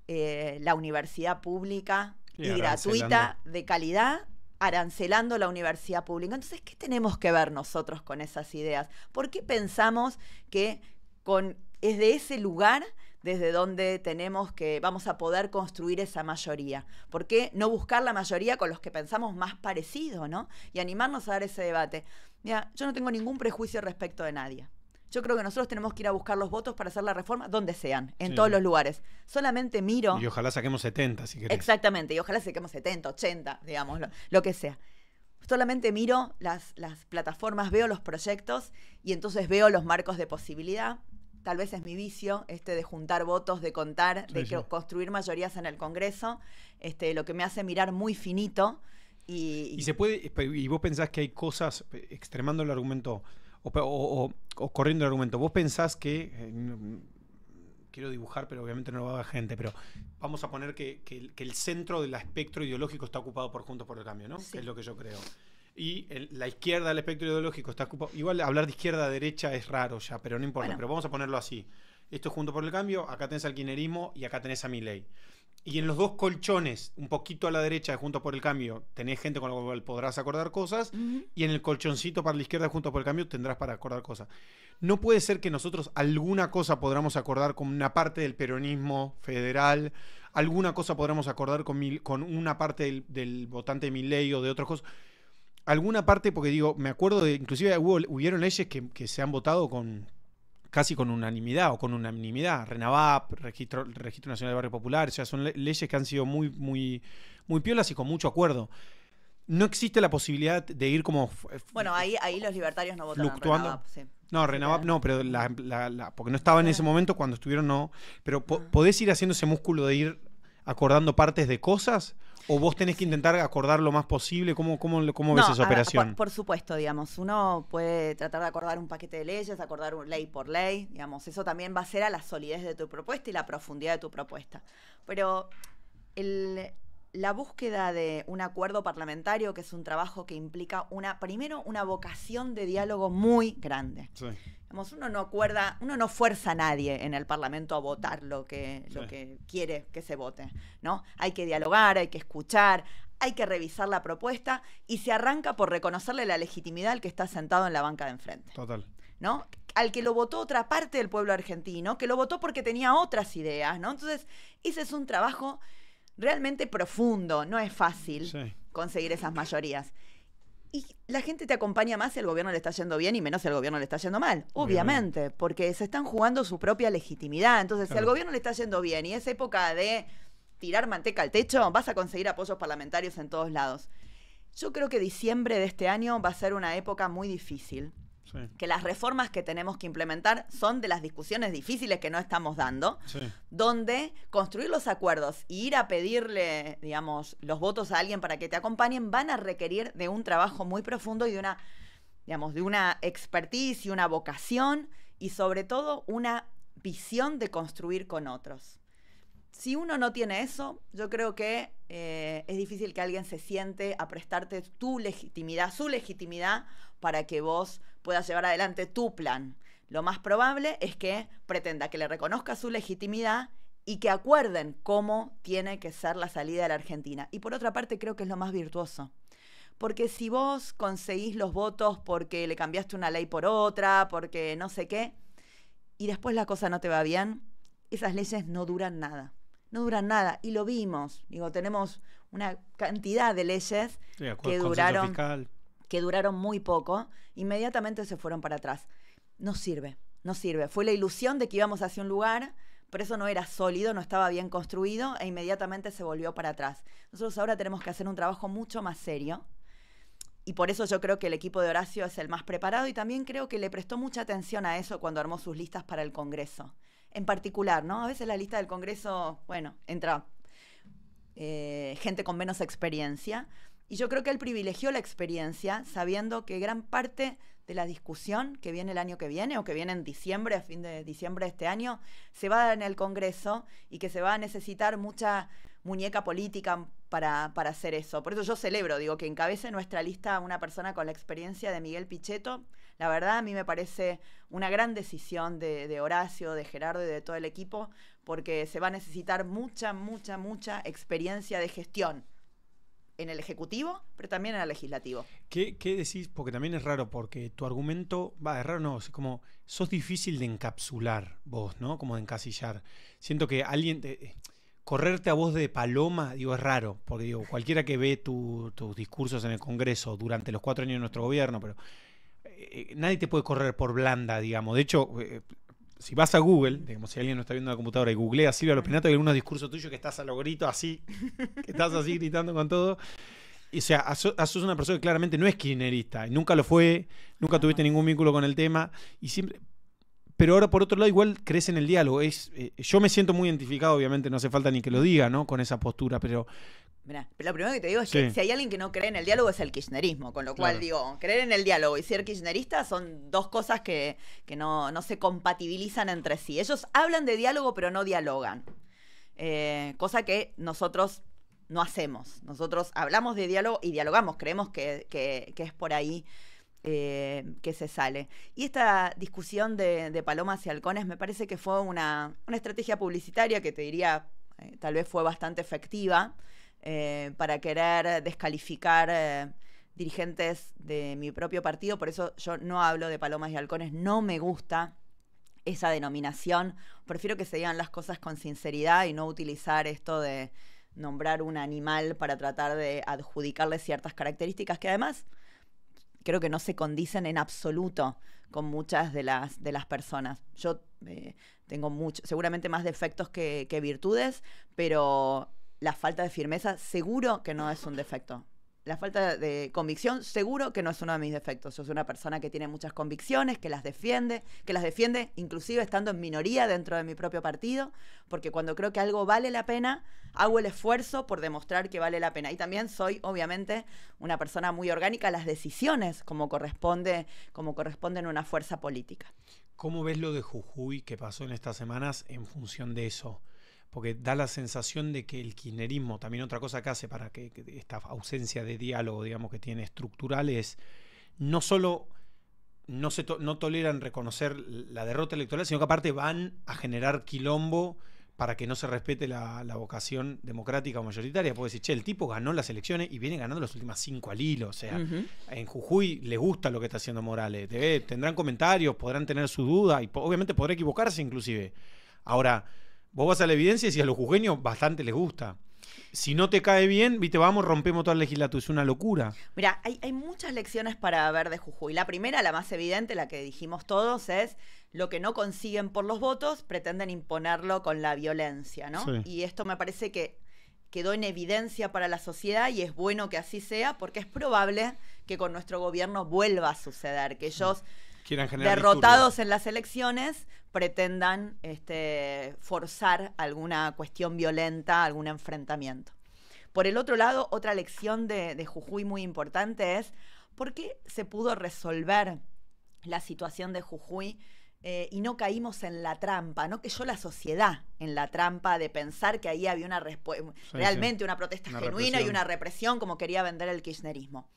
B: eh, la universidad pública y, gratuita de calidad arancelando la universidad pública. Entonces, ¿qué tenemos que ver nosotros con esas ideas? ¿Por qué pensamos que con, es de ese lugar desde donde tenemos que vamos a poder construir esa mayoría. ¿Por qué no buscar la mayoría con los que pensamos más parecido, ¿no? Y animarnos a dar ese debate. Mira, yo no tengo ningún prejuicio respecto de nadie. Yo creo que nosotros tenemos que ir a buscar los votos para hacer la reforma donde sean, en todos los lugares. Solamente miro. Y
A: ojalá saquemos 70, si querés.
B: Exactamente, y ojalá saquemos 70, 80, digamos, lo, que sea solamente miro las, plataformas, veo los proyectos y entonces veo los marcos de posibilidad. Tal vez es mi vicio este de juntar votos, de contar, de construir mayorías en el Congreso, este, lo que me hace mirar muy finito. y
A: se puede, y vos pensás que hay cosas, eh, extremando el argumento, o, corriendo el argumento, vos pensás que, eh, quiero dibujar, pero obviamente no lo va a gente, pero vamos a poner que, el centro del espectro ideológico está ocupado por Juntos por el Cambio, ¿no? Que es lo que yo creo. Y la izquierda del espectro ideológico está ocupado. Igual hablar de izquierda a derecha es raro ya, pero no importa, pero vamos a ponerlo así. Esto es Juntos por el Cambio, acá tenés al y acá tenés a mi ley. Y en los dos colchones, un poquito a la derecha, junto por el cambio, tenés gente con la cual podrás acordar cosas. Y en el colchoncito para la izquierda, junto por el cambio, tendrás para acordar cosas. No puede ser que nosotros alguna cosa podamos acordar con una parte del peronismo federal, alguna cosa podamos acordar con, con una parte del, votante de mi ley o de otras cosas. Alguna parte, porque digo, me acuerdo de, inclusive hubo, hubieron leyes que, que se han votado con casi con unanimidad o con unanimidad. Renavap, Registro, Nacional de Barrio Popular, o sea, son leyes que han sido muy, muy, muy piolas y con mucho acuerdo. No existe la posibilidad de ir como.
B: Bueno, ahí, ahí los libertarios no votaron.
A: No, Renavap no, pero porque no estaba en ese momento, cuando estuvieron no. Pero podés ir haciendo ese músculo de ir acordando partes de cosas ¿O vos tenés que intentar acordar lo más posible? ¿Cómo, cómo ves esa operación? por,
B: supuesto, digamos, uno puede tratar de acordar un paquete de leyes, acordar ley por ley, digamos, eso también va a ser a la solidez de tu propuesta y la profundidad de tu propuesta. Pero la búsqueda de un acuerdo parlamentario, que es un trabajo que implica una, primero, una vocación de diálogo muy grande. Sí uno no acuerda, uno no fuerza a nadie en el Parlamento a votar lo que, que quiere que se vote, ¿no? Hay que dialogar, hay que escuchar, hay que revisar la propuesta y se arranca por reconocerle la legitimidad al que está sentado en la banca de enfrente. Total. Al que lo votó otra parte del pueblo argentino, que lo votó porque tenía otras ideas, ¿no? Entonces, ese es un trabajo realmente profundo, no es fácil conseguir esas mayorías. Y la gente te acompaña más si el gobierno le está yendo bien y menos si el gobierno le está yendo mal, obviamente, porque se están jugando su propia legitimidad. Entonces, si el gobierno le está yendo bien y es época de tirar manteca al techo, vas a conseguir apoyos parlamentarios en todos lados. Yo creo que diciembre de este año va a ser una época muy difícil que las reformas que tenemos que implementar son de las discusiones difíciles que no estamos dando, donde construir los acuerdos e ir a pedirle, digamos, los votos a alguien para que te acompañen van a requerir de un trabajo muy profundo y de una, digamos, de una expertise y una vocación y sobre todo una visión de construir con otros. Si uno no tiene eso, yo creo que eh, es difícil que alguien se siente a prestarte tu legitimidad, su legitimidad, para que vos puedas llevar adelante tu plan. Lo más probable es que pretenda que le reconozca su legitimidad y que acuerden cómo tiene que ser la salida de la Argentina. Y por otra parte, creo que es lo más virtuoso. Porque si vos conseguís los votos porque le cambiaste una ley por otra, porque no sé qué, y después la cosa no te va bien, esas leyes no duran nada. No duran nada. Y lo vimos. Digo, tenemos una cantidad de leyes que duraron que duraron muy poco, inmediatamente se fueron para atrás. No sirve, no sirve. Fue la ilusión de que íbamos hacia un lugar, pero eso no era sólido, no estaba bien construido e inmediatamente se volvió para atrás. Nosotros ahora tenemos que hacer un trabajo mucho más serio. Y por eso yo creo que el equipo de Horacio es el más preparado y también creo que le prestó mucha atención a eso cuando armó sus listas para el Congreso. En particular, ¿no? A veces la lista del Congreso, bueno, entra eh, gente con menos experiencia, y yo creo que él privilegió la experiencia sabiendo que gran parte de la discusión que viene el año que viene o que viene en diciembre, a fin de diciembre de este año, se va a dar en el Congreso y que se va a necesitar mucha muñeca política para, hacer eso. Por eso yo celebro, digo, que encabece nuestra lista una persona con la experiencia de Miguel Pichetto. La verdad a mí me parece una gran decisión de, de Horacio, de Gerardo y de todo el equipo, porque se va a necesitar mucha, mucha, mucha experiencia de gestión en el Ejecutivo, pero también en el
A: Legislativo. ¿Qué, decís? Porque también es raro, porque tu argumento, va, es raro no, es como, sos difícil de encapsular vos, ¿no? Como de encasillar. Siento que alguien, te, correrte a vos de paloma, digo, es raro, porque digo, cualquiera que ve tus discursos en el Congreso durante los cuatro años de nuestro gobierno, pero eh, eh, nadie te puede correr por blanda, digamos. De hecho, eh, si vas a Google, digamos, si alguien no está viendo la computadora y googlea Silvia Los y hay algunos discursos tuyos que estás a lo grito así, que estás así gritando con todo. Y, o sea, sos una persona que claramente no es kirchnerista, nunca lo fue, nunca tuviste ningún vínculo con el tema, y siempre. Pero ahora, por otro lado, igual crece en el diálogo. Es, eh, yo me siento muy identificado, obviamente, no hace falta ni que lo diga, ¿no? Con esa postura, pero
B: pero lo primero que te digo es que si hay alguien que no cree en el diálogo es el kirchnerismo, con lo cual digo, creer en el diálogo y ser kirchnerista son dos cosas que, no, se compatibilizan entre sí. Ellos hablan de diálogo pero no dialogan, eh, cosa que nosotros no hacemos. Nosotros hablamos de diálogo y dialogamos, creemos que, es por ahí. Eh, que se sale. Y esta discusión de, palomas y halcones me parece que fue una, estrategia publicitaria que te diría eh, tal vez fue bastante efectiva eh, para querer descalificar eh, dirigentes de mi propio partido. Por eso yo no hablo de palomas y halcones, no me gusta esa denominación. Prefiero que se digan las cosas con sinceridad y no utilizar esto de nombrar un animal para tratar de adjudicarle ciertas características que además creo que no se condicen en absoluto con muchas de las, de las personas. Yo eh, tengo mucho, seguramente más defectos que virtudes, pero la falta de firmeza seguro que no es un defecto. La falta de convicción seguro que no es uno de mis defectos. Yo soy una persona que tiene muchas convicciones, que las defiende, que las defiende inclusive estando en minoría dentro de mi propio partido, porque cuando creo que algo vale la pena, hago el esfuerzo por demostrar que vale la pena. Y también soy obviamente una persona muy orgánica a las decisiones como corresponde, como corresponde en una fuerza política.
A: ¿Cómo ves lo de Jujuy que pasó en estas semanas en función de eso? porque da la sensación de que el kirchnerismo, también otra cosa que hace para que, esta ausencia de diálogo, digamos, que tiene estructural es no solo no, se no toleran reconocer la derrota electoral, sino que aparte van a generar quilombo para que no se respete la, vocación democrática o mayoritaria. puedes decir, che, el tipo ganó las elecciones y viene ganando las últimas cinco al hilo. O sea, en Jujuy le gusta lo que está haciendo Morales. tendrán comentarios, podrán tener su duda y obviamente podrá equivocarse inclusive. Ahora, Vos vas a la evidencia y si a los jujeños bastante les gusta. Si no te cae bien, viste, vamos, rompemos toda la legislatura. Es una locura.
B: Mira, hay, muchas lecciones para ver de Jujuy. La primera, la más evidente, la que dijimos todos, es lo que no consiguen por los votos, pretenden imponerlo con la violencia, ¿no? Y esto me parece que quedó en evidencia para la sociedad y es bueno que así sea porque es probable que con nuestro gobierno vuelva a suceder, que ellos
A: derrotados
B: en las elecciones pretendan este, forzar alguna cuestión violenta, algún enfrentamiento. Por el otro lado, otra lección de, Jujuy muy importante es por qué se pudo resolver la situación de Jujuy eh, y no caímos en la trampa, no que yo la sociedad en la trampa de pensar que ahí había una realmente una protesta genuina y una represión como quería vender el kirchnerismo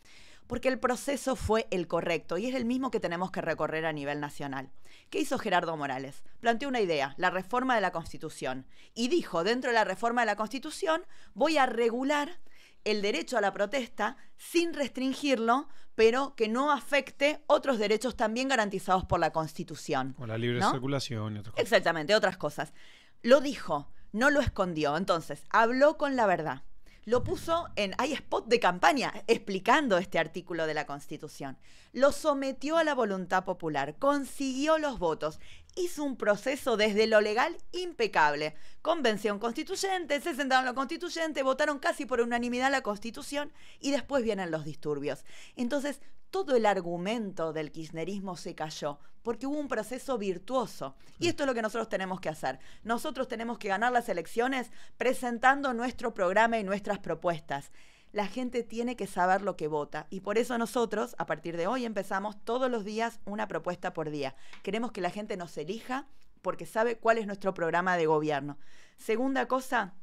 B: porque el proceso fue el correcto y es el mismo que tenemos que recorrer a nivel nacional. ¿Qué hizo Gerardo Morales? Planteó una idea, la reforma de la Constitución, y dijo, dentro de la reforma de la Constitución, voy a regular el derecho a la protesta sin restringirlo, pero que no afecte otros derechos también garantizados por la Constitución.
A: O la libre circulación y otras
B: cosas. Exactamente, otras cosas. Lo dijo, no lo escondió. Entonces, habló con la verdad lo puso en, hay spot de campaña explicando este artículo de la Constitución, lo sometió a la voluntad popular, consiguió los votos hizo un proceso desde lo legal impecable. Convención constituyente, se sentaron la constituyente, votaron casi por unanimidad la constitución y después vienen los disturbios. Entonces, todo el argumento del kirchnerismo se cayó porque hubo un proceso virtuoso. Y mm. esto es lo que nosotros tenemos que hacer. Nosotros tenemos que ganar las elecciones presentando nuestro programa y nuestras propuestas la gente tiene que saber lo que vota. Y por eso nosotros, a partir de hoy, empezamos todos los días una propuesta por día. Queremos que la gente nos elija porque sabe cuál es nuestro programa de gobierno. Segunda cosa,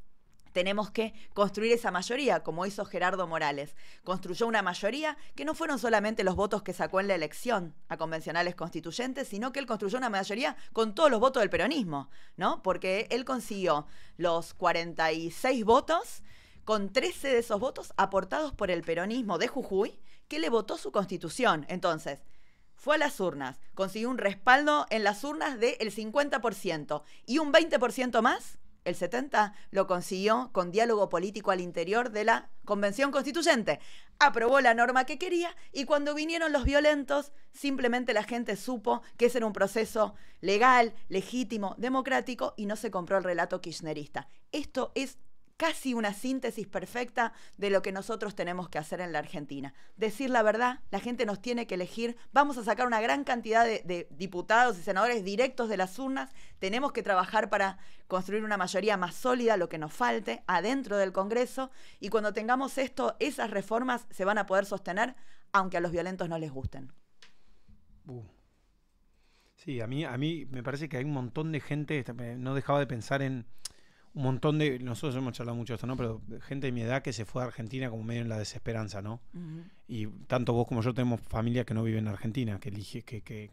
B: tenemos que construir esa mayoría, como hizo Gerardo Morales. Construyó una mayoría que no fueron solamente los votos que sacó en la elección a convencionales constituyentes, sino que él construyó una mayoría con todos los votos del peronismo, ¿no? Porque él consiguió los 46 votos con 13 de esos votos aportados por el peronismo de Jujuy, que le votó su constitución. Entonces, fue a las urnas, consiguió un respaldo en las urnas del 50% y un 20% más, el 70%, lo consiguió con diálogo político al interior de la Convención Constituyente. Aprobó la norma que quería y cuando vinieron los violentos, simplemente la gente supo que ese era un proceso legal, legítimo, democrático y no se compró el relato kirchnerista. Esto es casi una síntesis perfecta de lo que nosotros tenemos que hacer en la Argentina. Decir la verdad, la gente nos tiene que elegir, vamos a sacar una gran cantidad de, diputados y senadores directos de las urnas, tenemos que trabajar para construir una mayoría más sólida, lo que nos falte, adentro del Congreso, y cuando tengamos esto, esas reformas se van a poder sostener, aunque a los violentos no les gusten.
A: Uh. Sí, a mí, a mí me parece que hay un montón de gente, eh, no dejaba de pensar en un montón de. Nosotros hemos charlado mucho esto, ¿no? Pero gente de mi edad que se fue a Argentina como medio en la desesperanza, ¿no? Y tanto vos como yo tenemos familia que no vive en Argentina, que elige, que,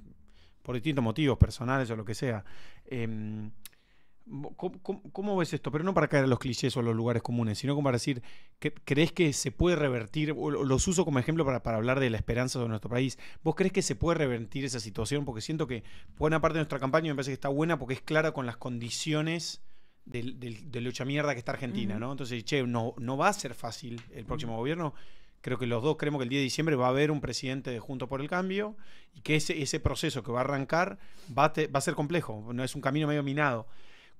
A: por distintos motivos, personales o lo que sea. Em, ¿cómo, ves esto? Pero no para caer en los clichés o los lugares comunes, sino como para decir, ¿crees que se puede revertir? los uso como ejemplo para, para hablar de la esperanza de nuestro país. ¿Vos crees que se puede revertir esa situación? Porque siento que buena parte de nuestra campaña me parece que está buena porque es clara con las condiciones de del, mierda que está Argentina, ¿no? Entonces, che, no, no va a ser fácil el próximo gobierno. Creo que los dos creemos que el 10 de diciembre va a haber un presidente de Junto por el Cambio y que ese, ese proceso que va a arrancar va a, va a ser complejo, no es un camino medio minado.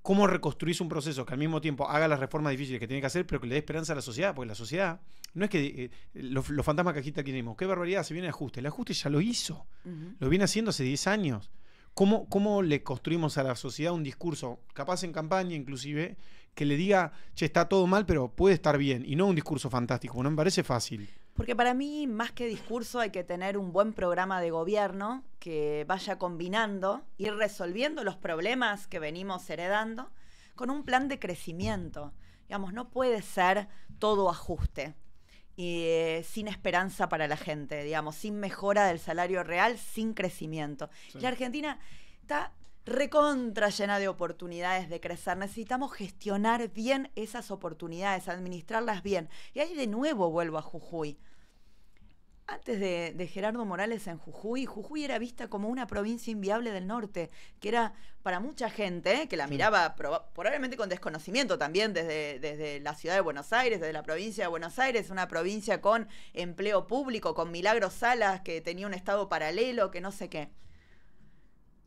A: ¿Cómo reconstruís un proceso que al mismo tiempo haga las reformas difíciles que tiene que hacer, pero que le dé esperanza a la sociedad? Porque la sociedad, no es que eh, los, fantasmas que agita aquí tenemos, qué barbaridad, se viene el ajuste. El ajuste ya lo hizo, lo viene haciendo hace 10 años. ¿Cómo, le construimos a la sociedad un discurso, capaz en campaña inclusive, que le diga, che, está todo mal, pero puede estar bien, y no un discurso fantástico? No me parece fácil.
B: Porque para mí, más que discurso, hay que tener un buen programa de gobierno que vaya combinando, y resolviendo los problemas que venimos heredando con un plan de crecimiento. Digamos, no puede ser todo ajuste y eh, sin esperanza para la gente, digamos, sin mejora del salario real, sin crecimiento. La Argentina está recontra llena de oportunidades de crecer. Necesitamos gestionar bien esas oportunidades, administrarlas bien. Y ahí de nuevo vuelvo a Jujuy antes de, Gerardo Morales en Jujuy, Jujuy era vista como una provincia inviable del norte, que era para mucha gente, eh, que la miraba probablemente con desconocimiento también desde, desde, la ciudad de Buenos Aires, desde la provincia de Buenos Aires, una provincia con empleo público, con Milagros Salas, que tenía un estado paralelo, que no sé qué.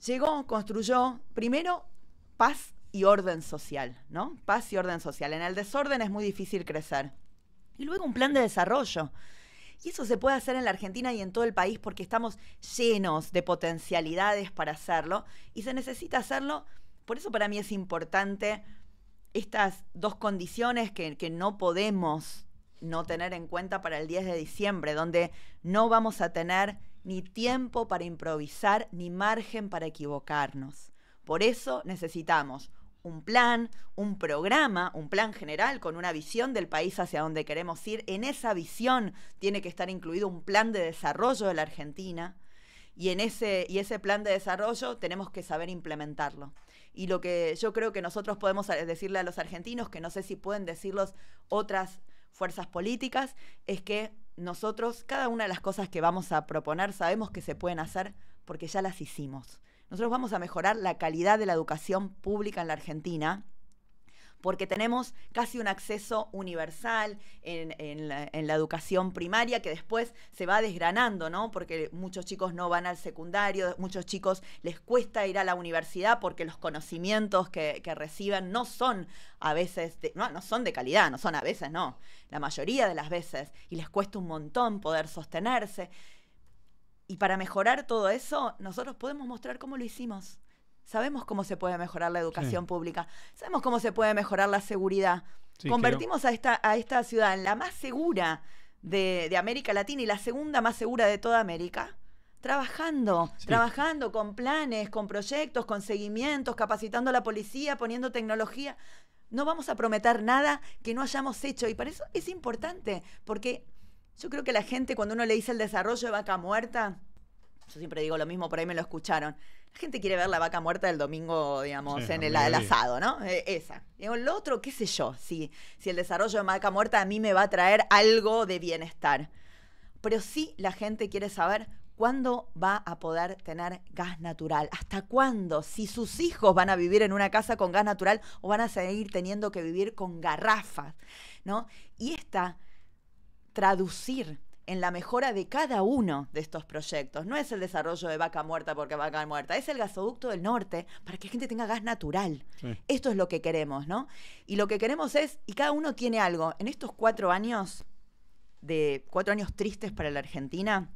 B: Llegó, construyó, primero, paz y orden social, ¿no? Paz y orden social. En el desorden es muy difícil crecer. Y luego un plan de desarrollo. Y eso se puede hacer en la Argentina y en todo el país porque estamos llenos de potencialidades para hacerlo y se necesita hacerlo. Por eso para mí es importante estas dos condiciones que, que no podemos no tener en cuenta para el 10 de diciembre, donde no vamos a tener ni tiempo para improvisar ni margen para equivocarnos. Por eso necesitamos un plan, un programa, un plan general con una visión del país hacia donde queremos ir. En esa visión tiene que estar incluido un plan de desarrollo de la Argentina y, en ese, y ese plan de desarrollo tenemos que saber implementarlo. Y lo que yo creo que nosotros podemos eh, decirle a los argentinos, que no sé si pueden decirlos otras fuerzas políticas, es que nosotros, cada una de las cosas que vamos a proponer, sabemos que se pueden hacer porque ya las hicimos nosotros vamos a mejorar la calidad de la educación pública en la Argentina porque tenemos casi un acceso universal en, la, educación primaria que después se va desgranando, ¿no? Porque muchos chicos no van al secundario, muchos chicos les cuesta ir a la universidad porque los conocimientos que, reciben no son a veces, no son de calidad, no son a veces, no, la mayoría de las veces, y les cuesta un montón poder sostenerse. Y para mejorar todo eso, nosotros podemos mostrar cómo lo hicimos. Sabemos cómo se puede mejorar la educación pública, sabemos cómo se puede mejorar la seguridad. Convertimos a, esta, a esta ciudad en la más segura de, América Latina y la segunda más segura de toda América. Trabajando, trabajando con planes, con proyectos, con seguimientos, capacitando a la policía, poniendo tecnología. No vamos a prometer nada que no hayamos hecho y para eso es importante, porque yo creo que la gente cuando uno le dice el desarrollo de vaca muerta, yo siempre digo lo mismo, por ahí me lo escucharon. La gente quiere ver la vaca muerta del domingo, digamos, en el, asado, ¿no? Eh, esa. y lo otro, qué sé yo, si, si el desarrollo de vaca muerta a mí me va a traer algo de bienestar. Pero sí la gente quiere saber cuándo va a poder tener gas natural, hasta cuándo, si sus hijos van a vivir en una casa con gas natural o van a seguir teniendo que vivir con garrafas, ¿no? Y esta traducir en la mejora de cada uno de estos proyectos. No es el desarrollo de vaca muerta porque vaca muerta, es el gasoducto del norte para que la gente tenga gas natural. Esto es lo que queremos, ¿no? Y lo que queremos es, y cada uno tiene algo, en estos cuatro años, de cuatro años tristes para la Argentina,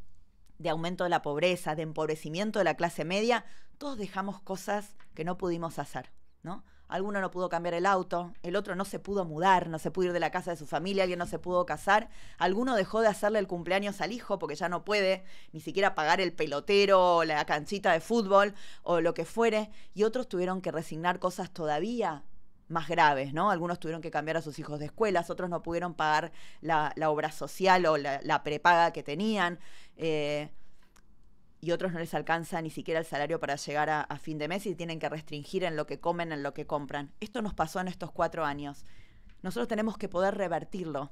B: de aumento de la pobreza, de empobrecimiento de la clase media, todos dejamos cosas que no pudimos hacer, ¿no? alguno no pudo cambiar el auto, el otro no se pudo mudar, no se pudo ir de la casa de su familia, alguien no se pudo casar, alguno dejó de hacerle el cumpleaños al hijo porque ya no puede ni siquiera pagar el pelotero o la canchita de fútbol o lo que fuere, y otros tuvieron que resignar cosas todavía más graves, ¿no? Algunos tuvieron que cambiar a sus hijos de escuelas, otros no pudieron pagar la, obra social o la, prepaga que tenían. Eh, y otros no les alcanza ni siquiera el salario para llegar a, fin de mes y tienen que restringir en lo que comen, en lo que compran. Esto nos pasó en estos cuatro años. Nosotros tenemos que poder revertirlo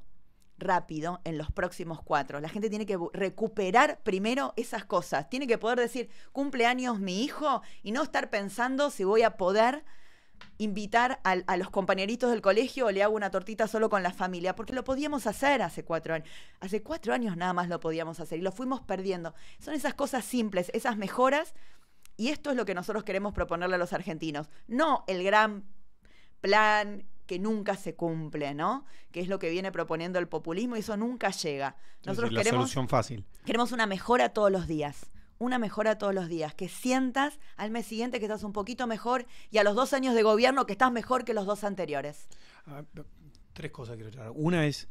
B: rápido en los próximos cuatro. La gente tiene que recuperar primero esas cosas. Tiene que poder decir, cumpleaños mi hijo y no estar pensando si voy a poder invitar a, los compañeritos del colegio o le hago una tortita solo con la familia, porque lo podíamos hacer hace cuatro años. Hace cuatro años nada más lo podíamos hacer y lo fuimos perdiendo. Son esas cosas simples, esas mejoras, y esto es lo que nosotros queremos proponerle a los argentinos. No el gran plan que nunca se cumple, ¿no? Que es lo que viene proponiendo el populismo y eso nunca llega. Nosotros la solución fácil. Queremos una mejora todos los días una mejora todos los días, que sientas al mes siguiente que estás un poquito mejor y a los dos años de gobierno que estás mejor que los dos anteriores?
A: tres cosas quiero aclarar. Una es,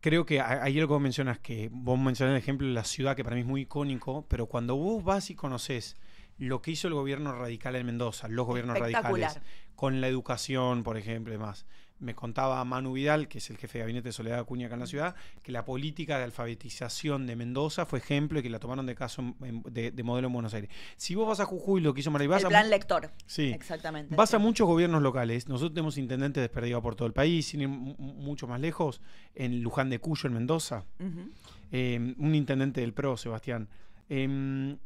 A: creo que algo que mencionas, que vos mencionas el ejemplo de la ciudad, que para mí es muy icónico, pero cuando vos vas y conoces lo que hizo el gobierno radical en Mendoza, los gobiernos radicales, con la educación, por ejemplo, y demás me contaba Manu Vidal, que es el jefe de gabinete de Soledad Acuña acá en la ciudad, que la política de alfabetización de Mendoza fue ejemplo y que la tomaron de caso de, modelo en Buenos Aires. Si vos vas a Jujuy, lo que hizo Maribas. El a, plan lector. Sí. Exactamente. Vas a muchos gobiernos locales. Nosotros tenemos intendentes desperdigados por todo el país, sin mucho más lejos, en Luján de Cuyo, en Mendoza. Em, un intendente del PRO, Sebastián. Em,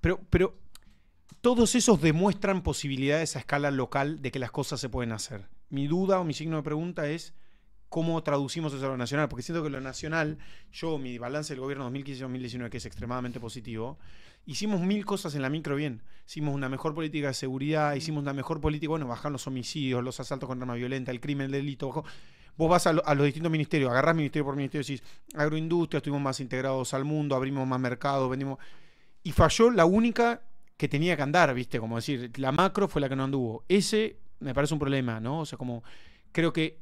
A: pero, pero todos esos demuestran posibilidades a escala local de que las cosas se pueden hacer mi duda o mi signo de pregunta es cómo traducimos eso a lo nacional, porque siento que lo nacional, yo, mi balance del gobierno 2015-2019, que es extremadamente positivo, hicimos mil cosas en la micro bien. Hicimos una mejor política de seguridad, hicimos una mejor política, bueno, bajan los homicidios, los asaltos con arma violenta, el crimen, el delito, vos vas a, a, los distintos ministerios, agarrás ministerio por ministerio y decís, agroindustria, estuvimos más integrados al mundo, abrimos más mercados, vendimos. Y falló la única que tenía que andar, ¿viste? Como decir, la macro fue la que no anduvo. Ese me parece un problema, ¿no? O sea, como creo que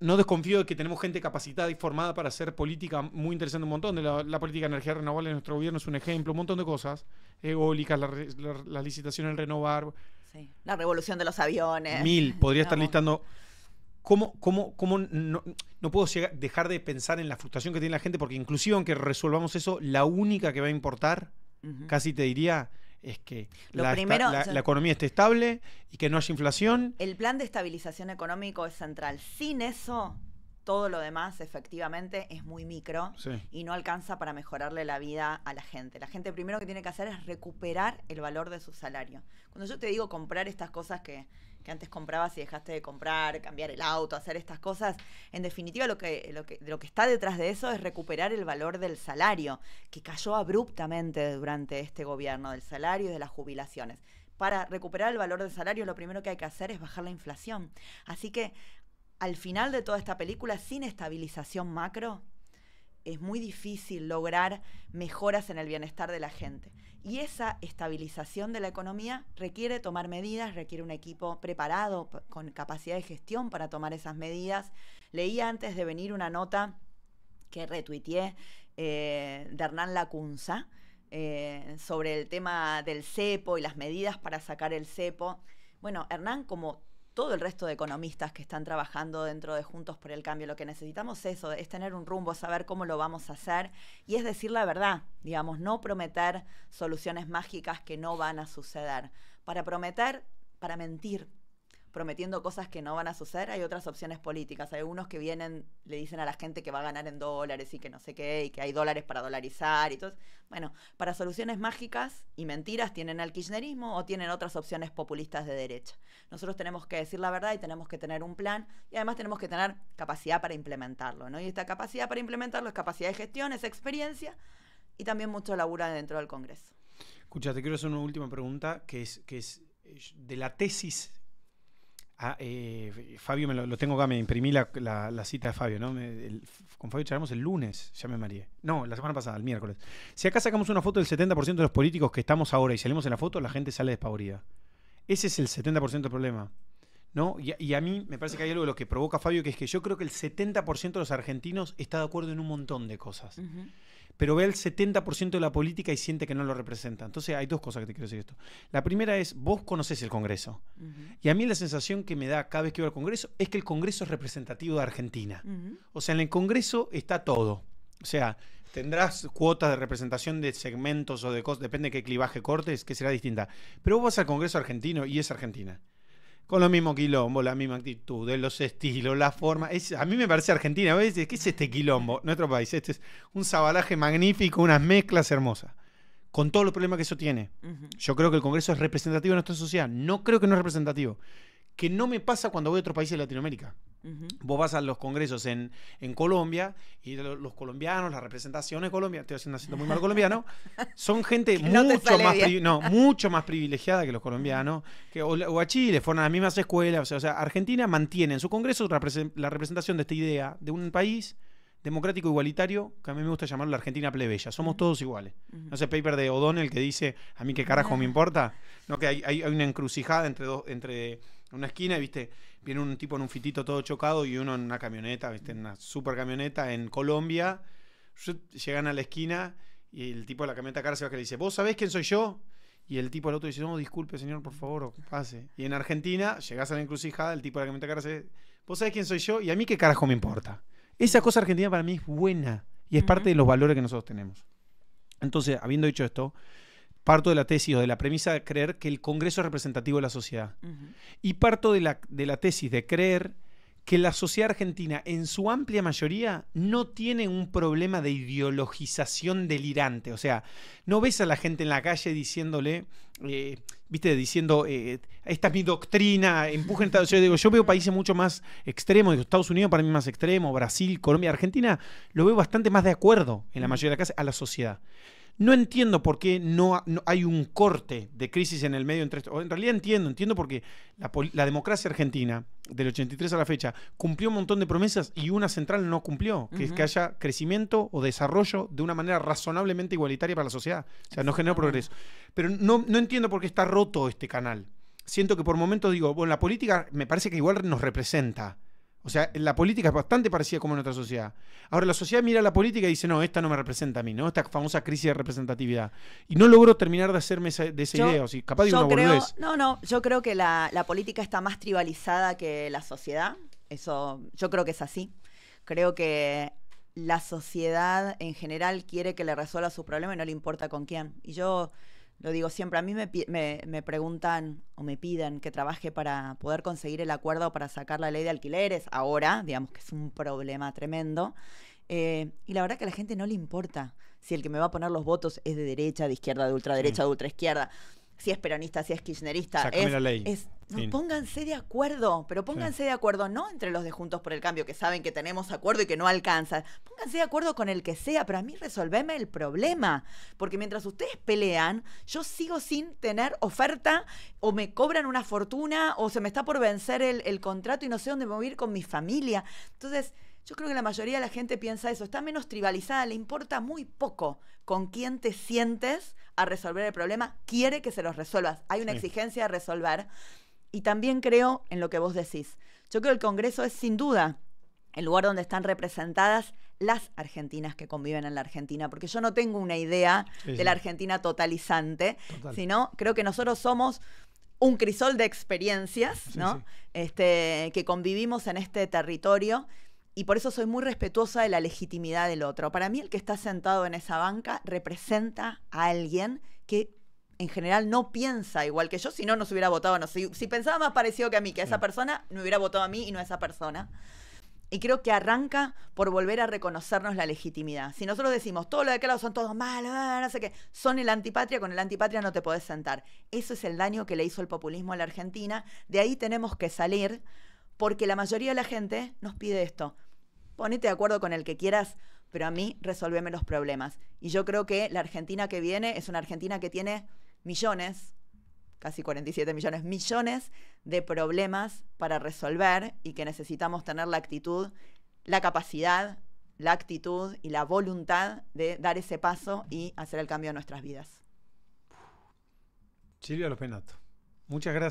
A: no desconfío de que tenemos gente capacitada y formada para hacer política muy interesante, un montón de la, política de energía renovable en nuestro gobierno es un ejemplo, un montón de cosas, eólicas, la, licitación las licitaciones en renovar.
B: Sí. La revolución de los aviones. Mil, podría estar
A: listando... ¿Cómo, cómo, cómo no, puedo dejar de pensar en la frustración que tiene la gente? Porque inclusive aunque resolvamos eso, la única que va a importar, casi te diría, es que la, economía esté estable y que no haya inflación.
B: El plan de estabilización económico es central. Sin eso, todo lo demás efectivamente es muy micro y no alcanza para mejorarle la vida a la gente. La gente primero que tiene que hacer es recuperar el valor de su salario. Cuando yo te digo comprar estas cosas que que antes comprabas y dejaste de comprar, cambiar el auto, hacer estas cosas. En definitiva, lo que, lo que está detrás de eso es recuperar el valor del salario, que cayó abruptamente durante este gobierno, del salario y de las jubilaciones. Para recuperar el valor del salario, lo primero que hay que hacer es bajar la inflación. Así que al final de toda esta película, sin estabilización macro, es muy difícil lograr mejoras en el bienestar de la gente. Y esa estabilización de la economía requiere tomar medidas, requiere un equipo preparado, con capacidad de gestión para tomar esas medidas. Leí antes de venir una nota que retuiteé eh, de Hernán Lacunza eh, sobre el tema del cepo y las medidas para sacar el cepo. Bueno, Hernán, como todo el resto de economistas que están trabajando dentro de Juntos por el Cambio. Lo que necesitamos eso, es tener un rumbo, saber cómo lo vamos a hacer y es decir la verdad, digamos, no prometer soluciones mágicas que no van a suceder. Para prometer, para mentir, prometiendo cosas que no van a suceder, hay otras opciones políticas. Hay unos que vienen, le dicen a la gente que va a ganar en dólares y que no sé qué, y que hay dólares para dolarizar y todo. Bueno, para soluciones mágicas y mentiras tienen al kirchnerismo o tienen otras opciones populistas de derecha. Nosotros tenemos que decir la verdad y tenemos que tener un plan y además tenemos que tener capacidad para implementarlo, ¿no? Y esta capacidad para implementarlo es capacidad de gestión, es experiencia y también mucho labura dentro del Congreso.
A: Escucha, te quiero hacer una última pregunta que es, que es eh, de la tesis Ah, eh, Fabio, me lo, tengo acá, me imprimí la, cita de Fabio, ¿no? con Fabio charlamos el lunes, ya me mareé. No, la semana pasada, el miércoles. Si acá sacamos una foto del 70% de los políticos que estamos ahora y salimos en la foto, la gente sale despavorida. Ese es el 70% del problema. ¿No? Y, a mí me parece que hay algo de lo que provoca Fabio, que es que yo creo que el 70% de los argentinos está de acuerdo en un montón de cosas pero ve el 70% de la política y siente que no lo representa. Entonces hay dos cosas que te quiero decir esto. La primera es, vos conocés el Congreso. Y a mí la sensación que me da cada vez que voy al Congreso es que el Congreso es representativo de Argentina. O sea, en el Congreso está todo. O sea, tendrás cuotas de representación de segmentos o de cosas, depende de qué clivaje cortes, que será distinta. Pero vos vas al Congreso argentino y es Argentina con lo mismo quilombo, la misma actitud, los estilos, la forma. a mí me parece Argentina, a veces, ¿qué es este quilombo? Nuestro país, este es un sabalaje magnífico, unas mezclas hermosas, con todos los problemas que eso tiene. Yo creo que el Congreso es representativo de nuestra sociedad, no creo que no es representativo, que no me pasa cuando voy a otros países de Latinoamérica. Vos vas a los congresos en, Colombia y los, colombianos, las representaciones Colombia estoy haciendo haciendo muy mal colombiano, son gente mucho, más privilegiada que los colombianos, que, o, a Chile, fueron a las mismas escuelas. O sea, Argentina mantiene en su congreso la representación de esta idea de un país democrático igualitario, que a mí me gusta llamarlo la Argentina plebeya. Somos todos iguales. No sé, paper de O'Donnell que dice, a mí qué carajo me importa. No, que hay, una encrucijada entre, dos, entre una esquina, viste, viene un tipo en un fitito todo chocado y uno en una camioneta, ¿viste? En una super camioneta en Colombia. Llegan a la esquina y el tipo de la camioneta cara se va que le dice, ¿vos sabés quién soy yo? Y el tipo al otro dice, no, disculpe señor, por favor, pase. Y en Argentina, llegás a la encrucijada, el tipo de la camioneta cara se ¿vos sabés quién soy yo? Y a mí qué carajo me importa. Esa cosa argentina para mí es buena y es parte de los valores que nosotros tenemos. Entonces, habiendo dicho esto, parto de la tesis o de la premisa de creer que el Congreso es representativo de la sociedad. Y parto de la, de la tesis de creer que la sociedad argentina, en su amplia mayoría, no tiene un problema de ideologización delirante. O sea, no ves a la gente en la calle diciéndole, eh, viste, diciendo, eh, esta es mi doctrina, empujen. Yo digo, yo veo países mucho más extremos, Estados Unidos para mí más extremo, Brasil, Colombia, Argentina, lo veo bastante más de acuerdo en la mayoría de las casas a la sociedad. No entiendo por qué no, hay un corte de crisis en el medio entre En realidad entiendo, entiendo porque la, la, democracia argentina del 83 a la fecha cumplió un montón de promesas y una central no cumplió, que es que haya crecimiento o desarrollo de una manera razonablemente igualitaria para la sociedad. O sea, no generó progreso. Pero no, no entiendo por qué está roto este canal. Siento que por momentos digo, bueno, la política me parece que igual nos representa o sea, la política es bastante parecida como en nuestra sociedad. Ahora, la sociedad mira la política y dice, no, esta no me representa a mí, ¿no? Esta famosa crisis de representatividad. Y no logro terminar de hacerme esa, de esa idea. O capaz de creo,
B: No, no, yo creo que la, la, política está más tribalizada que la sociedad. Eso, yo creo que es así. Creo que la sociedad en general quiere que le resuelva su problema y no le importa con quién. Y yo lo digo siempre, a mí me, me, me, preguntan o me piden que trabaje para poder conseguir el acuerdo para sacar la ley de alquileres ahora, digamos que es un problema tremendo. Eh, y la verdad que a la gente no le importa si el que me va a poner los votos es de derecha, de izquierda, de ultraderecha, de ultraizquierda si es peronista, si es kirchnerista. es, la ley. pónganse de acuerdo, pero pónganse de acuerdo no entre los de Juntos por el Cambio, que saben que tenemos acuerdo y que no alcanza. Pónganse de acuerdo con el que sea, pero a mí resolveme el problema. Porque mientras ustedes pelean, yo sigo sin tener oferta o me cobran una fortuna o se me está por vencer el, el contrato y no sé dónde me voy a ir con mi familia. Entonces, yo creo que la mayoría de la gente piensa eso, está menos tribalizada, le importa muy poco con quién te sientes a resolver el problema, quiere que se los resuelvas, hay una exigencia de resolver. Y también creo en lo que vos decís. Yo creo que el Congreso es sin duda el lugar donde están representadas las argentinas que conviven en la Argentina, porque yo no tengo una idea de la Argentina totalizante, sino creo que nosotros somos un crisol de experiencias, ¿no? Este, que convivimos en este territorio y por eso soy muy respetuosa de la legitimidad del otro. Para mí el que está sentado en esa banca representa a alguien que en general no piensa igual que yo, si no, nos hubiera votado, si, pensaba más parecido que a mí, que a esa persona, me hubiera votado a mí y no a esa persona. Y creo que arranca por volver a reconocernos la legitimidad. Si nosotros decimos, todo lo de son todos malos, ah, no sé qué, son el antipatria, con el antipatria no te podés sentar. Eso es el daño que le hizo el populismo a la Argentina. De ahí tenemos que salir, porque la mayoría de la gente nos pide esto ponete de acuerdo con el que quieras, pero a mí resolveme los problemas. Y yo creo que la Argentina que viene es una Argentina que tiene millones, casi 47 millones, millones de problemas para resolver y que necesitamos tener la actitud, la capacidad, la actitud y la voluntad de dar ese paso y hacer el cambio en nuestras vidas.
A: Silvia muchas gracias.